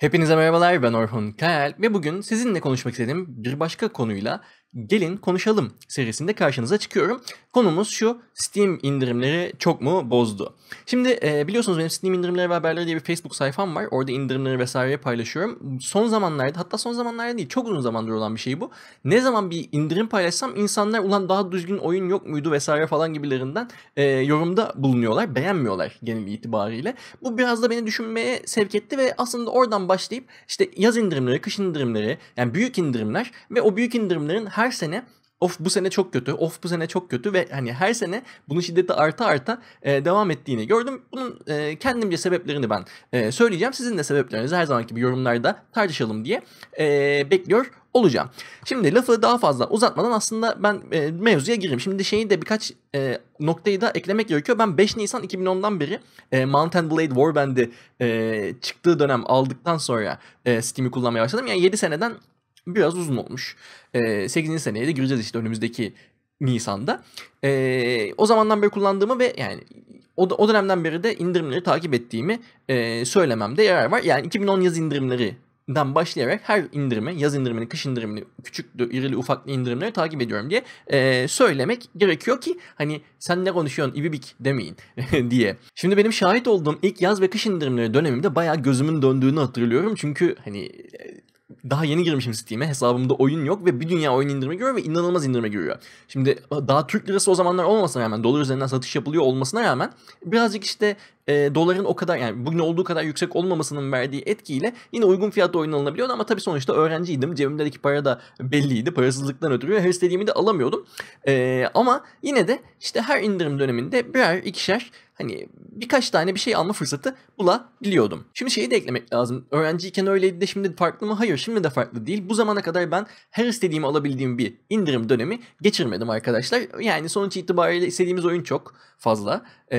Hepinize merhabalar ben Orhun Kayal ve bugün sizinle konuşmak istediğim bir başka konuyla Gelin Konuşalım serisinde karşınıza çıkıyorum. Konumuz şu Steam indirimleri çok mu bozdu? Şimdi e, biliyorsunuz benim Steam indirimleri ve haberleri diye bir Facebook sayfam var. Orada indirimleri vesaire paylaşıyorum. Son zamanlarda hatta son zamanlarda değil çok uzun zamandır olan bir şey bu. Ne zaman bir indirim paylaşsam insanlar ulan daha düzgün oyun yok muydu vesaire falan gibilerinden e, yorumda bulunuyorlar. Beğenmiyorlar genel itibariyle. Bu biraz da beni düşünmeye sevk etti ve aslında oradan başlayıp işte yaz indirimleri, kış indirimleri yani büyük indirimler ve o büyük indirimlerin her her sene of bu sene çok kötü, of bu sene çok kötü ve hani her sene bunun şiddeti arta arta e, devam ettiğini gördüm. Bunun e, kendimce sebeplerini ben e, söyleyeceğim. Sizin de sebeplerinizi her zamanki gibi yorumlarda tartışalım diye e, bekliyor olacağım. Şimdi lafı daha fazla uzatmadan aslında ben e, mevzuya gireyim. Şimdi şeyi de birkaç e, noktayı da eklemek gerekiyor. Ben 5 Nisan 2010'dan beri e, Mountain Blade Warband'i e, çıktığı dönem aldıktan sonra e, Steam'i kullanmaya başladım. Yani 7 seneden biraz uzun olmuş. E, 8. seneye de gireceğiz işte önümüzdeki Nisan'da. E, o zamandan beri kullandığımı ve yani o, o dönemden beri de indirimleri takip ettiğimi e, söylememde yarar var. Yani 2010 yaz indirimleri dan başlayarak her indirimi, yaz indirimini, kış indirimini, küçük, irili, ufaklı indirimleri takip ediyorum diye e, söylemek gerekiyor ki hani sen ne konuşuyorsun ibibik demeyin diye. Şimdi benim şahit olduğum ilk yaz ve kış indirimleri dönemimde bayağı gözümün döndüğünü hatırlıyorum. Çünkü hani daha yeni girmişim Steam'e. Hesabımda oyun yok ve bir dünya oyun indirme görüyor ve inanılmaz indirme görüyor. Şimdi daha Türk lirası o zamanlar olmasına rağmen dolar üzerinden satış yapılıyor olmasına rağmen birazcık işte e, doların o kadar yani bugün olduğu kadar yüksek olmamasının verdiği etkiyle yine uygun fiyatta oynanabiliyordu ama tabii sonuçta öğrenciydim. Cebimdeki para da belliydi. Parasızlıktan ötürü her istediğimi de alamıyordum. E, ama yine de işte her indirim döneminde birer ikişer hani birkaç tane bir şey alma fırsatı bulabiliyordum. Şimdi şeyi de eklemek lazım. Öğrenciyken öyleydi de şimdi farklı mı? Hayır şimdi de farklı değil. Bu zamana kadar ben her istediğimi alabildiğim bir indirim dönemi geçirmedim arkadaşlar. Yani sonuç itibariyle istediğimiz oyun çok fazla. Ee,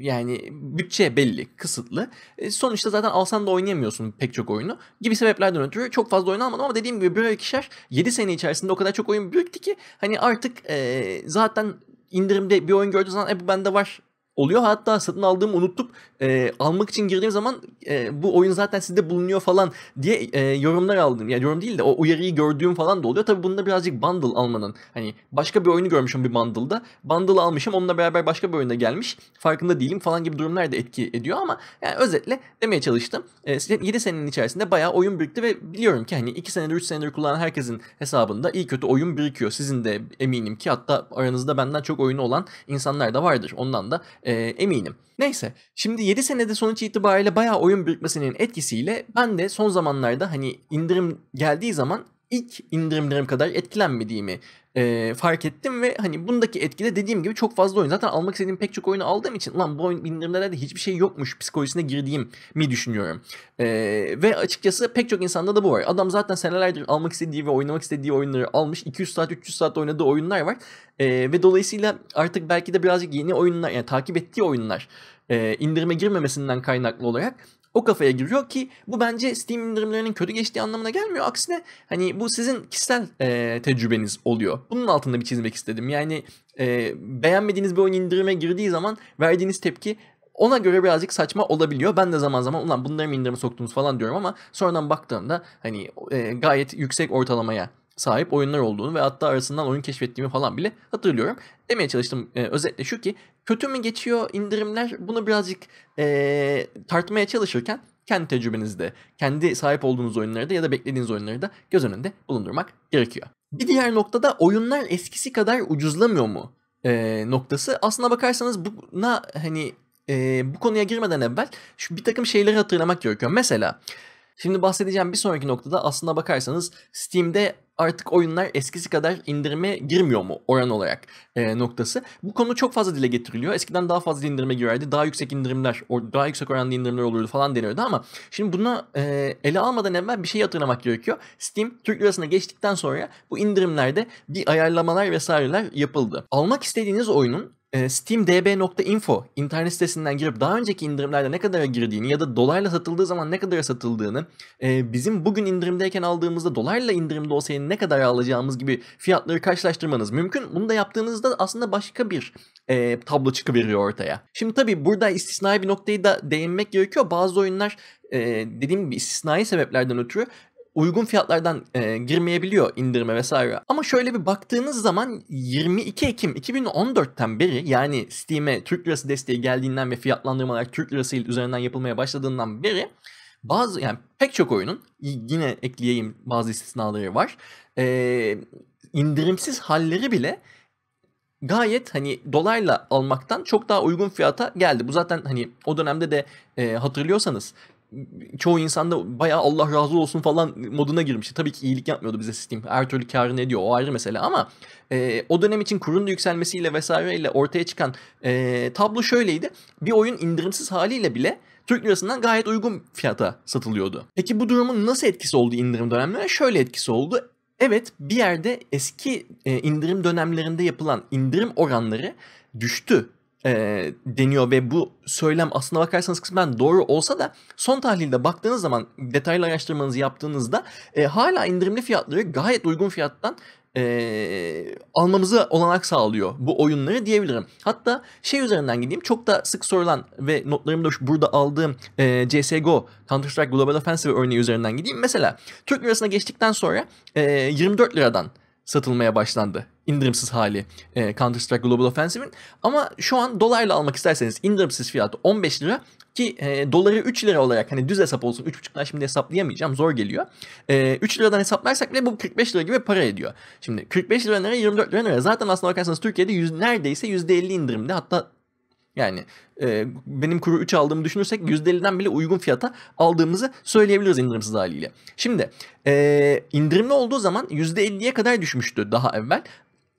yani bütçe belli, kısıtlı. E, sonuçta zaten alsan da oynayamıyorsun pek çok oyunu. Gibi sebeplerden ötürü çok fazla oyun almadım ama dediğim gibi Birer ikişer 7 sene içerisinde o kadar çok oyun büyüktü ki hani artık e, zaten indirimde bir oyun gördüğü zaman e bu bende var oluyor. Hatta satın aldığımı unutup e, almak için girdiğim zaman e, bu oyun zaten sizde bulunuyor falan diye e, yorumlar aldım. Yani yorum değil de o uyarıyı gördüğüm falan da oluyor. Tabii bunda birazcık bundle almanın hani başka bir oyunu görmüşüm bir bundle'da. Bundle almışım onunla beraber başka bir oyuna gelmiş. Farkında değilim falan gibi durumlar da etki ediyor ama yani özetle demeye çalıştım. E, 7 senenin içerisinde bayağı oyun birikti ve biliyorum ki hani 2 senedir 3 senedir kullanan herkesin hesabında iyi kötü oyun birikiyor. Sizin de eminim ki hatta aranızda benden çok oyunu olan insanlar da vardır. Ondan da e, eminim. Neyse şimdi 7 senede sonuç itibariyle bayağı oyun birikmesinin etkisiyle ben de son zamanlarda hani indirim geldiği zaman ilk indirimlerim kadar etkilenmediğimi e, fark ettim ve hani bundaki etkide dediğim gibi çok fazla oyun. Zaten almak istediğim pek çok oyunu aldığım için lan bu oyun indirimlerde hiçbir şey yokmuş psikolojisine girdiğim mi düşünüyorum. E, ve açıkçası pek çok insanda da bu var. Adam zaten senelerdir almak istediği ve oynamak istediği oyunları almış. 200 saat 300 saat oynadığı oyunlar var. E, ve dolayısıyla artık belki de birazcık yeni oyunlar yani takip ettiği oyunlar e, indirime girmemesinden kaynaklı olarak o kafaya giriyor ki bu bence Steam indirimlerinin kötü geçtiği anlamına gelmiyor. Aksine hani bu sizin kişisel e, tecrübeniz oluyor. Bunun altında bir çizmek istedim. Yani e, beğenmediğiniz bir oyun indirime girdiği zaman verdiğiniz tepki ona göre birazcık saçma olabiliyor. Ben de zaman zaman ulan bunları mı indirime soktunuz falan diyorum ama sonradan baktığımda hani e, gayet yüksek ortalamaya sahip oyunlar olduğunu ve hatta arasından oyun keşfettiğimi falan bile hatırlıyorum. Demeye çalıştım e, özetle şu ki kötü mü geçiyor indirimler bunu birazcık e, tartmaya çalışırken kendi tecrübenizde, kendi sahip olduğunuz oyunları da ya da beklediğiniz oyunları da göz önünde bulundurmak gerekiyor. Bir diğer noktada oyunlar eskisi kadar ucuzlamıyor mu e, noktası. Aslına bakarsanız buna hani e, bu konuya girmeden evvel şu bir takım şeyleri hatırlamak gerekiyor. Mesela Şimdi bahsedeceğim bir sonraki noktada aslına bakarsanız Steam'de artık oyunlar eskisi kadar indirime girmiyor mu oran olarak e, noktası. Bu konu çok fazla dile getiriliyor. Eskiden daha fazla indirime girerdi. Daha yüksek indirimler, daha yüksek oranda indirimler olurdu falan deniyordu ama şimdi bunu e, ele almadan evvel bir şey hatırlamak gerekiyor. Steam Türk Lirası'na geçtikten sonra bu indirimlerde bir ayarlamalar vesaireler yapıldı. Almak istediğiniz oyunun ee, steamdb.info internet sitesinden girip daha önceki indirimlerde ne kadara girdiğini ya da dolarla satıldığı zaman ne kadara satıldığını e, bizim bugün indirimdeyken aldığımızda dolarla indirimde olsaydı ne kadar alacağımız gibi fiyatları karşılaştırmanız mümkün. Bunu da yaptığınızda aslında başka bir e, tablo çıkıveriyor ortaya. Şimdi tabii burada istisnai bir noktayı da değinmek gerekiyor. Bazı oyunlar e, dediğim gibi istisnai sebeplerden ötürü uygun fiyatlardan e, girmeyebiliyor indirme vesaire. Ama şöyle bir baktığınız zaman 22 Ekim 2014'ten beri yani Steam'e Türk lirası desteği geldiğinden ve fiyatlandırmalar Türk lirası üzerinden yapılmaya başladığından beri bazı yani pek çok oyunun yine ekleyeyim bazı istisnaları var. E, indirimsiz halleri bile gayet hani dolarla almaktan çok daha uygun fiyata geldi. Bu zaten hani o dönemde de e, hatırlıyorsanız çoğu insanda da bayağı Allah razı olsun falan moduna girmişti. Tabii ki iyilik yapmıyordu bize Steam. Her türlü karını ediyor o ayrı mesele ama e, o dönem için kurun da yükselmesiyle vesaireyle ortaya çıkan e, tablo şöyleydi. Bir oyun indirimsiz haliyle bile Türk lirasından gayet uygun fiyata satılıyordu. Peki bu durumun nasıl etkisi oldu indirim dönemlerine? Şöyle etkisi oldu. Evet bir yerde eski e, indirim dönemlerinde yapılan indirim oranları düştü e, deniyor ve bu söylem aslına bakarsanız kısmen doğru olsa da son tahlilde baktığınız zaman detaylı araştırmanızı yaptığınızda e, hala indirimli fiyatları gayet uygun fiyattan e, almamızı olanak sağlıyor bu oyunları diyebilirim. Hatta şey üzerinden gideyim çok da sık sorulan ve notlarımda şu burada aldığım e, CSGO Counter Strike Global Offensive örneği üzerinden gideyim. Mesela Türk lirasına geçtikten sonra e, 24 liradan satılmaya başlandı. İndirimsiz hali e, Counter Strike Global Offensive'in. Ama şu an dolarla almak isterseniz indirimsiz fiyatı 15 lira ki e, doları 3 lira olarak hani düz hesap olsun 3.5 lira şimdi hesaplayamayacağım zor geliyor. E, 3 liradan hesaplarsak bile bu 45 lira gibi para ediyor. Şimdi 45 lira nereye 24 lira nereye zaten aslında bakarsanız Türkiye'de yüz, neredeyse %50 indirimde hatta yani e, benim kuru 3 aldığımı düşünürsek %50'den bile uygun fiyata aldığımızı söyleyebiliriz indirimsiz haliyle. Şimdi e, indirimli olduğu zaman %50'ye kadar düşmüştü daha evvel.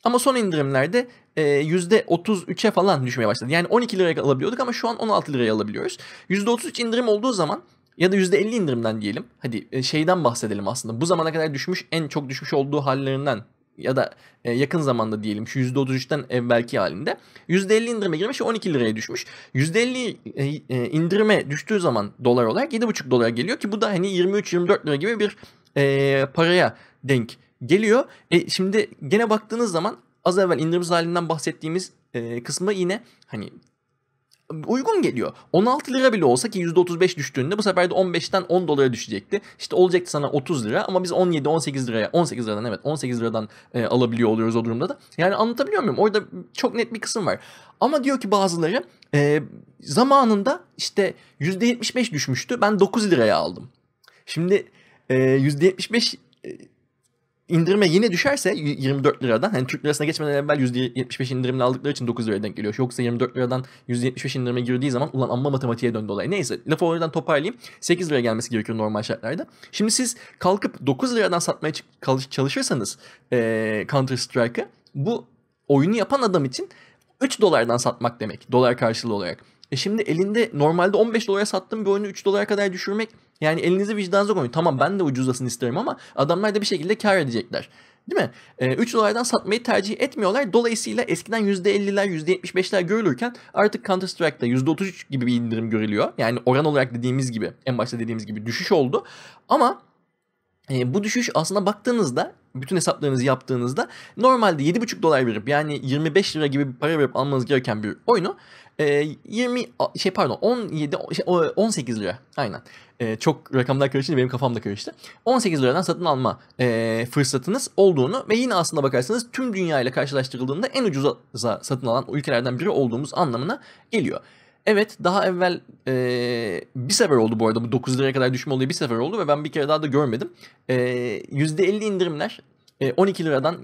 Ama son indirimlerde e, %33'e falan düşmeye başladı. Yani 12 liraya alabiliyorduk ama şu an 16 liraya alabiliyoruz. %33 indirim olduğu zaman ya da %50 indirimden diyelim. Hadi e, şeyden bahsedelim aslında. Bu zamana kadar düşmüş en çok düşmüş olduğu hallerinden ya da e, yakın zamanda diyelim şu %33'ten evvelki halinde %50 indirime girmiş ve 12 liraya düşmüş. %50 e, e, indirime düştüğü zaman dolar olarak 7,5 dolara geliyor ki bu da hani 23-24 lira gibi bir e, paraya denk geliyor. E, şimdi gene baktığınız zaman az evvel indirimsiz halinden bahsettiğimiz kısmı yine hani uygun geliyor. 16 lira bile olsa ki %35 düştüğünde bu sefer de 15'ten 10 dolara düşecekti. İşte olacaktı sana 30 lira ama biz 17 18 liraya 18 liradan evet 18 liradan e, alabiliyor oluyoruz o durumda da. Yani anlatabiliyor muyum? Orada çok net bir kısım var. Ama diyor ki bazıları e, zamanında işte %75 düşmüştü. Ben 9 liraya aldım. Şimdi e, %75 indirime yine düşerse 24 liradan hani Türk lirasına geçmeden evvel %75 indirimle aldıkları için 9 liraya denk geliyor. Yoksa 24 liradan %75 indirime girdiği zaman ulan amma matematiğe döndü olay. Neyse lafı oradan toparlayayım. 8 liraya gelmesi gerekiyor normal şartlarda. Şimdi siz kalkıp 9 liradan satmaya çalışırsanız ee, Counter Strike'ı bu oyunu yapan adam için 3 dolardan satmak demek dolar karşılığı olarak. E şimdi elinde normalde 15 dolara sattığın bir oyunu 3 dolara kadar düşürmek yani elinizi vicdanınıza koyun. Tamam ben de ucuzlasın isterim ama adamlar da bir şekilde kar edecekler. Değil mi? E, dolardan satmayı tercih etmiyorlar. Dolayısıyla eskiden %50'ler, %75'ler görülürken artık Counter Strike'da %33 gibi bir indirim görülüyor. Yani oran olarak dediğimiz gibi, en başta dediğimiz gibi düşüş oldu. Ama e, bu düşüş aslında baktığınızda bütün hesaplarınızı yaptığınızda normalde 7,5 dolar verip yani 25 lira gibi bir para verip almanız gereken bir oyunu 20 e, şey pardon 17 18 şey, lira aynen e, çok rakamlar karıştı benim kafam da karıştı. 18 liradan satın alma e, fırsatınız olduğunu ve yine aslında bakarsanız tüm dünya ile karşılaştırıldığında en ucuza satın alan ülkelerden biri olduğumuz anlamına geliyor. Evet daha evvel e, bir sefer oldu bu arada bu 9 liraya kadar düşme olayı bir sefer oldu ve ben bir kere daha da görmedim. E, %50 indirimler e, 12 liradan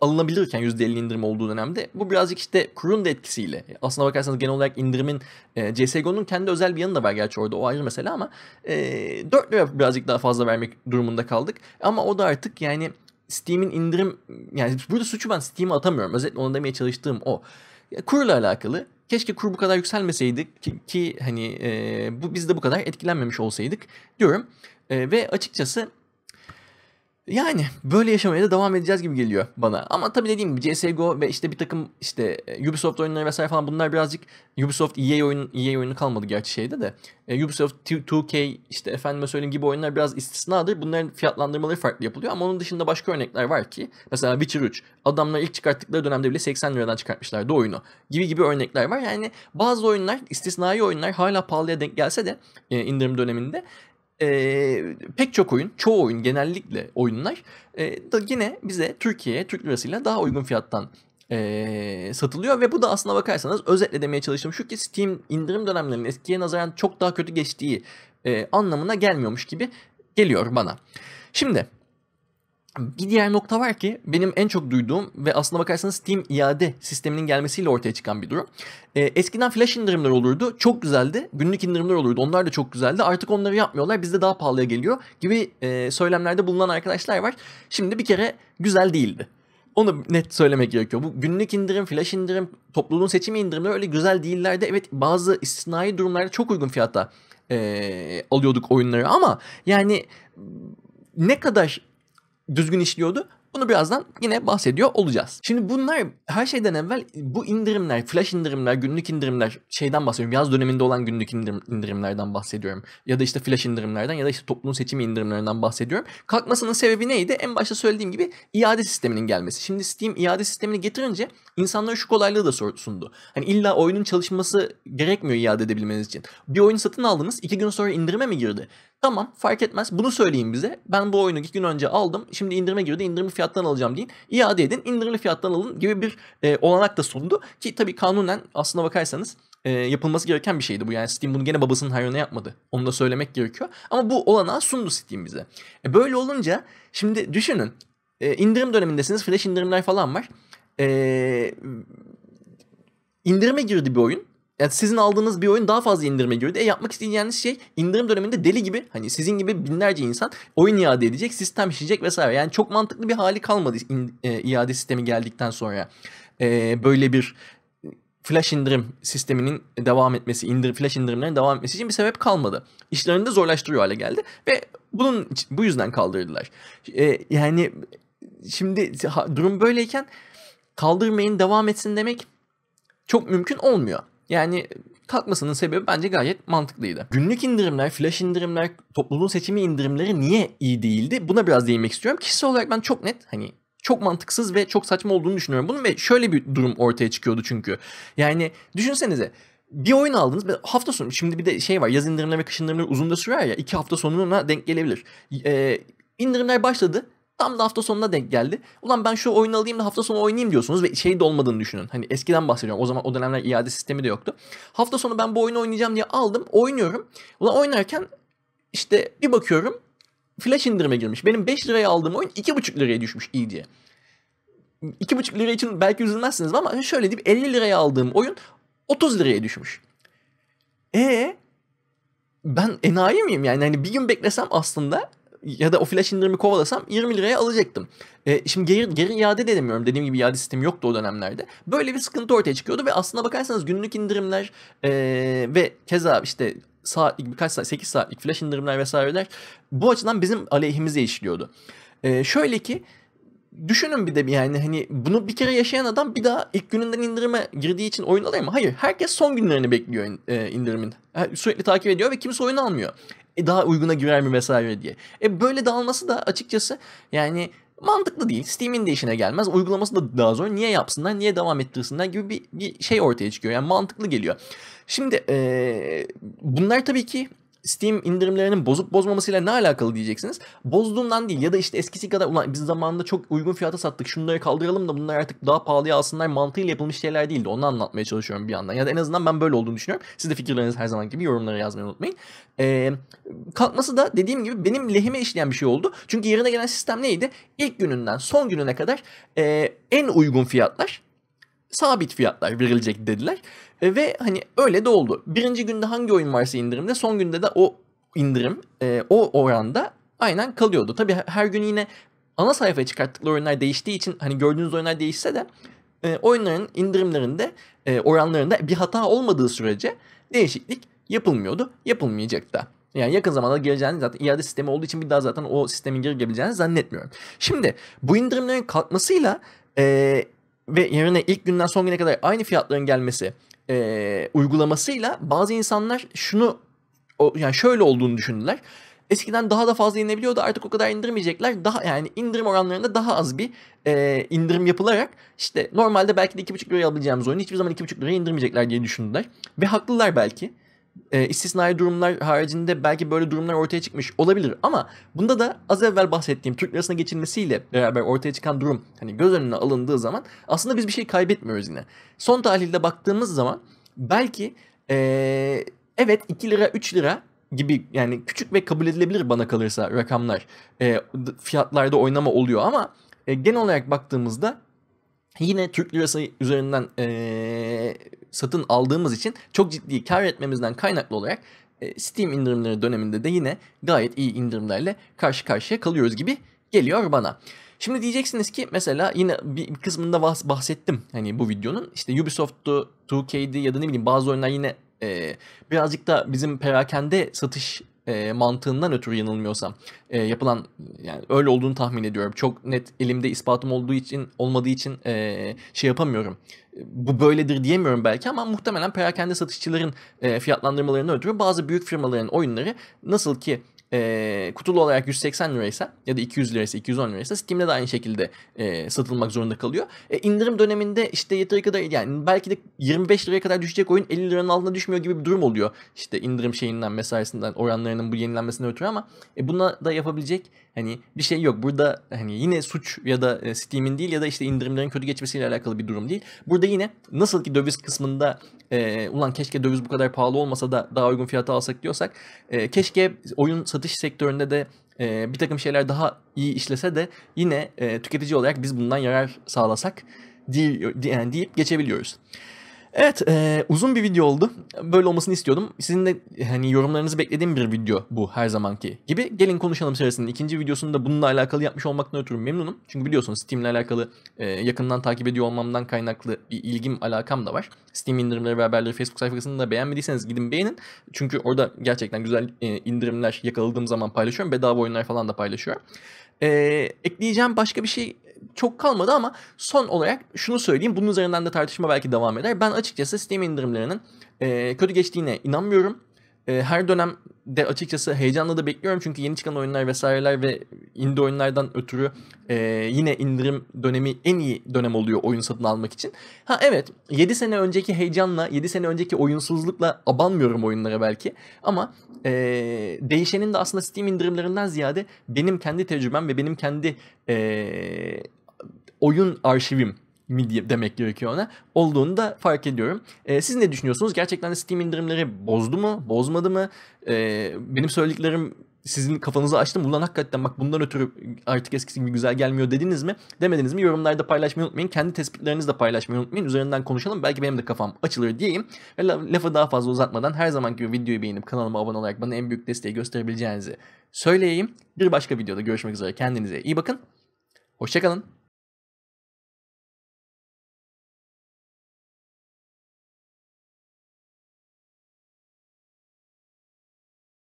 alınabilirken %50 indirim olduğu dönemde bu birazcık işte kurun da etkisiyle aslına bakarsanız genel olarak indirimin e, CSGO'nun kendi özel bir yanı da var gerçi orada o ayrı mesele ama e, 4 lira birazcık daha fazla vermek durumunda kaldık ama o da artık yani Steam'in indirim yani burada suçu ben Steam'e atamıyorum özetle onu demeye çalıştığım o kurla alakalı keşke kur bu kadar yükselmeseydi ki, ki hani e, bu biz de bu kadar etkilenmemiş olsaydık diyorum. E, ve açıkçası yani böyle yaşamaya da devam edeceğiz gibi geliyor bana. Ama tabii dediğim gibi CSGO ve işte bir takım işte e, Ubisoft oyunları vesaire falan bunlar birazcık Ubisoft EA oyun EA oyunu kalmadı gerçi şeyde de. E, Ubisoft 2K işte efendime söyleyeyim gibi oyunlar biraz istisnadır. Bunların fiyatlandırmaları farklı yapılıyor ama onun dışında başka örnekler var ki. Mesela Witcher 3 adamlar ilk çıkarttıkları dönemde bile 80 liradan çıkartmışlardı oyunu. Gibi gibi örnekler var. Yani bazı oyunlar istisnai oyunlar hala pahalıya denk gelse de e, indirim döneminde e, pek çok oyun, çoğu oyun genellikle oyunlar e, da yine bize Türkiye'ye Türk lirasıyla daha uygun fiyattan e, satılıyor ve bu da aslına bakarsanız özetle demeye çalıştığım şu ki Steam indirim dönemlerinin eskiye nazaran çok daha kötü geçtiği e, anlamına gelmiyormuş gibi geliyor bana. Şimdi bir diğer nokta var ki benim en çok duyduğum ve aslına bakarsanız Steam iade sisteminin gelmesiyle ortaya çıkan bir durum. Ee, eskiden flash indirimler olurdu. Çok güzeldi. Günlük indirimler olurdu. Onlar da çok güzeldi. Artık onları yapmıyorlar. Bizde daha pahalıya geliyor gibi e, söylemlerde bulunan arkadaşlar var. Şimdi bir kere güzel değildi. Onu net söylemek gerekiyor. Bu günlük indirim, flash indirim, topluluğun seçimi indirimleri öyle güzel değiller de evet bazı istisnai durumlarda çok uygun fiyata e, alıyorduk oyunları ama yani ne kadar düzgün işliyordu. Bunu birazdan yine bahsediyor olacağız. Şimdi bunlar her şeyden evvel bu indirimler, flash indirimler, günlük indirimler şeyden bahsediyorum. Yaz döneminde olan günlük indirim, indirimlerden bahsediyorum. Ya da işte flash indirimlerden ya da işte toplum seçimi indirimlerinden bahsediyorum. Kalkmasının sebebi neydi? En başta söylediğim gibi iade sisteminin gelmesi. Şimdi Steam iade sistemini getirince insanlara şu kolaylığı da sundu. Hani illa oyunun çalışması gerekmiyor iade edebilmeniz için. Bir oyun satın aldınız, iki gün sonra indirime mi girdi? Tamam fark etmez bunu söyleyin bize. Ben bu oyunu iki gün önce aldım. Şimdi indirime girdi indirimli fiyattan alacağım deyin. İade edin indirimli fiyattan alın gibi bir e, olanak da sundu. Ki tabii kanunen aslına bakarsanız e, yapılması gereken bir şeydi bu. Yani Steam bunu gene babasının hayrına yapmadı. Onu da söylemek gerekiyor. Ama bu olanağı sundu Steam bize. E, böyle olunca şimdi düşünün. E, indirim dönemindesiniz. Flash indirimler falan var. E, indirime girdi bir oyun yani sizin aldığınız bir oyun daha fazla indirime giriyordu. E yapmak isteyeceğiniz şey indirim döneminde deli gibi hani sizin gibi binlerce insan oyun iade edecek, sistem işleyecek vesaire. Yani çok mantıklı bir hali kalmadı in, e, iade sistemi geldikten sonra. E, böyle bir flash indirim sisteminin devam etmesi, indir, flash indirimlerin devam etmesi için bir sebep kalmadı. İşlerini de zorlaştırıyor hale geldi ve bunun bu yüzden kaldırdılar. E, yani şimdi durum böyleyken kaldırmayın devam etsin demek çok mümkün olmuyor. Yani kalkmasının sebebi bence gayet mantıklıydı. Günlük indirimler, flash indirimler, topluluğun seçimi indirimleri niye iyi değildi? Buna biraz değinmek istiyorum. Kişisel olarak ben çok net hani çok mantıksız ve çok saçma olduğunu düşünüyorum bunun ve şöyle bir durum ortaya çıkıyordu çünkü. Yani düşünsenize bir oyun aldınız hafta sonu şimdi bir de şey var yaz indirimleri ve kış indirimleri uzun da sürer ya iki hafta sonuna denk gelebilir. Ee, indirimler başladı Tam da hafta sonuna denk geldi. Ulan ben şu oyunu alayım da hafta sonu oynayayım diyorsunuz ve şey de olmadığını düşünün. Hani eskiden bahsediyorum. O zaman o dönemler iade sistemi de yoktu. Hafta sonu ben bu oyunu oynayacağım diye aldım. Oynuyorum. Ulan oynarken işte bir bakıyorum flash indirime girmiş. Benim 5 liraya aldığım oyun 2,5 liraya düşmüş iyi diye. 2,5 lira için belki üzülmezsiniz ama hani şöyle diyeyim 50 liraya aldığım oyun 30 liraya düşmüş. E ben enayi miyim yani hani bir gün beklesem aslında ya da o flash indirimi kovalasam 20 liraya alacaktım. E, şimdi geri, geri iade de edemiyorum. Dediğim gibi iade sistemi yoktu o dönemlerde. Böyle bir sıkıntı ortaya çıkıyordu ve aslına bakarsanız günlük indirimler e, ve keza işte saatlik birkaç saat 8 saatlik flash indirimler vesaireler bu açıdan bizim aleyhimize işliyordu. E, şöyle ki düşünün bir de bir yani hani bunu bir kere yaşayan adam bir daha ilk gününden indirime girdiği için oyun alır mı? Hayır. Herkes son günlerini bekliyor e, indirimin. Sürekli takip ediyor ve kimse oyun almıyor. E daha uyguna girer mi vesaire diye. E böyle dağılması da açıkçası yani mantıklı değil. Steam'in de işine gelmez. Uygulaması da daha zor. Niye yapsınlar, niye devam ettirsinler gibi bir, bir şey ortaya çıkıyor. Yani mantıklı geliyor. Şimdi ee, bunlar tabii ki Steam indirimlerinin bozup bozmamasıyla ne alakalı diyeceksiniz. Bozduğundan değil ya da işte eskisi kadar ulan biz zamanında çok uygun fiyata sattık şunları kaldıralım da bunlar artık daha pahalıya alsınlar mantığıyla yapılmış şeyler değildi. Onu anlatmaya çalışıyorum bir yandan. Ya da en azından ben böyle olduğunu düşünüyorum. Siz de fikirleriniz her zaman gibi yorumlara yazmayı unutmayın. Ee, kalkması da dediğim gibi benim lehime işleyen bir şey oldu. Çünkü yerine gelen sistem neydi? İlk gününden son gününe kadar e, en uygun fiyatlar sabit fiyatlar verilecek dediler. E, ve hani öyle de oldu. Birinci günde hangi oyun varsa indirimde son günde de o indirim e, o oranda aynen kalıyordu. Tabii her gün yine ana sayfaya çıkarttıkları oyunlar değiştiği için hani gördüğünüz oyunlar değişse de e, oyunların indirimlerinde e, oranlarında bir hata olmadığı sürece değişiklik yapılmıyordu. Yapılmayacak da. Yani yakın zamanda geleceğini zaten iade sistemi olduğu için bir daha zaten o sistemin geri geleceğini zannetmiyorum. Şimdi bu indirimlerin kalkmasıyla e, ve yerine ilk günden son güne kadar aynı fiyatların gelmesi e, uygulamasıyla bazı insanlar şunu o, yani şöyle olduğunu düşündüler. Eskiden daha da fazla inebiliyordu artık o kadar indirmeyecekler. Daha yani indirim oranlarında daha az bir e, indirim yapılarak işte normalde belki de 2,5 liraya alabileceğimiz oyunu hiçbir zaman 2,5 liraya indirmeyecekler diye düşündüler. Ve haklılar belki e, istisnai durumlar haricinde belki böyle durumlar ortaya çıkmış olabilir ama bunda da az evvel bahsettiğim Türk lirasına geçilmesiyle beraber ortaya çıkan durum hani göz önüne alındığı zaman aslında biz bir şey kaybetmiyoruz yine. Son tahlilde baktığımız zaman belki e, evet 2 lira 3 lira gibi yani küçük ve kabul edilebilir bana kalırsa rakamlar e, fiyatlarda oynama oluyor ama e, genel olarak baktığımızda yine Türk lirası üzerinden e, satın aldığımız için çok ciddi kar etmemizden kaynaklı olarak e, Steam indirimleri döneminde de yine gayet iyi indirimlerle karşı karşıya kalıyoruz gibi geliyor bana. Şimdi diyeceksiniz ki mesela yine bir kısmında bahsettim hani bu videonun. işte Ubisoft'tu, 2K'di ya da ne bileyim bazı oyunlar yine e, birazcık da bizim perakende satış e, mantığından ötürü yanılmıyorsam e, yapılan yani öyle olduğunu tahmin ediyorum. Çok net elimde ispatım olduğu için olmadığı için e, şey yapamıyorum. Bu böyledir diyemiyorum belki ama muhtemelen perakende satışçıların e, fiyatlandırmalarından ötürü bazı büyük firmaların oyunları nasıl ki e, kutulu olarak 180 liraysa ya da 200 liraysa 210 liraysa Steam'de de aynı şekilde e, satılmak zorunda kalıyor. E, indirim döneminde işte yeteri kadar yani belki de 25 liraya kadar düşecek oyun 50 liranın altına düşmüyor gibi bir durum oluyor. İşte indirim şeyinden mesaisinden oranlarının bu yenilenmesine ötürü ama e, buna da yapabilecek Hani bir şey yok. Burada hani yine suç ya da e, Steam'in değil ya da işte indirimlerin kötü geçmesiyle alakalı bir durum değil. Burada yine nasıl ki döviz kısmında e, ulan keşke döviz bu kadar pahalı olmasa da daha uygun fiyata alsak diyorsak e, keşke oyun satış sektöründe de e, bir takım şeyler daha iyi işlese de yine e, tüketici olarak biz bundan yarar sağlasak diye, yani deyip geçebiliyoruz. Evet e, uzun bir video oldu. Böyle olmasını istiyordum. Sizin de e, hani yorumlarınızı beklediğim bir video bu her zamanki gibi. Gelin konuşalım serisinin ikinci videosunu da bununla alakalı yapmış olmaktan ötürü memnunum. Çünkü biliyorsunuz ile alakalı e, yakından takip ediyor olmamdan kaynaklı bir ilgim alakam da var. Steam indirimleri ve haberleri Facebook sayfasında da beğenmediyseniz gidin beğenin. Çünkü orada gerçekten güzel e, indirimler yakaladığım zaman paylaşıyorum. Bedava oyunlar falan da paylaşıyorum. E, ekleyeceğim başka bir şey çok kalmadı ama son olarak şunu söyleyeyim. Bunun üzerinden de tartışma belki devam eder. Ben açıkçası Steam indirimlerinin e, kötü geçtiğine inanmıyorum. E, her dönem de açıkçası heyecanla da bekliyorum çünkü yeni çıkan oyunlar vesaireler ve indie oyunlardan ötürü e, yine indirim dönemi en iyi dönem oluyor oyun satın almak için. Ha evet 7 sene önceki heyecanla 7 sene önceki oyunsuzlukla abanmıyorum oyunlara belki ama e, değişenin de aslında Steam indirimlerinden ziyade benim kendi tecrübem ve benim kendi e, oyun arşivim mi diye demek gerekiyor ona. Olduğunu da fark ediyorum. E, siz ne düşünüyorsunuz? Gerçekten de Steam indirimleri bozdu mu? Bozmadı mı? E, benim söylediklerim sizin kafanızı açtım. Ulan hakikaten bak bundan ötürü artık eskisi gibi güzel gelmiyor dediniz mi? Demediniz mi? Yorumlarda paylaşmayı unutmayın. Kendi tespitlerinizi de paylaşmayı unutmayın. Üzerinden konuşalım. Belki benim de kafam açılır diyeyim. Ve lafı daha fazla uzatmadan her zaman gibi videoyu beğenip kanalıma abone olarak bana en büyük desteği gösterebileceğinizi söyleyeyim. Bir başka videoda görüşmek üzere. Kendinize iyi bakın. Hoşçakalın.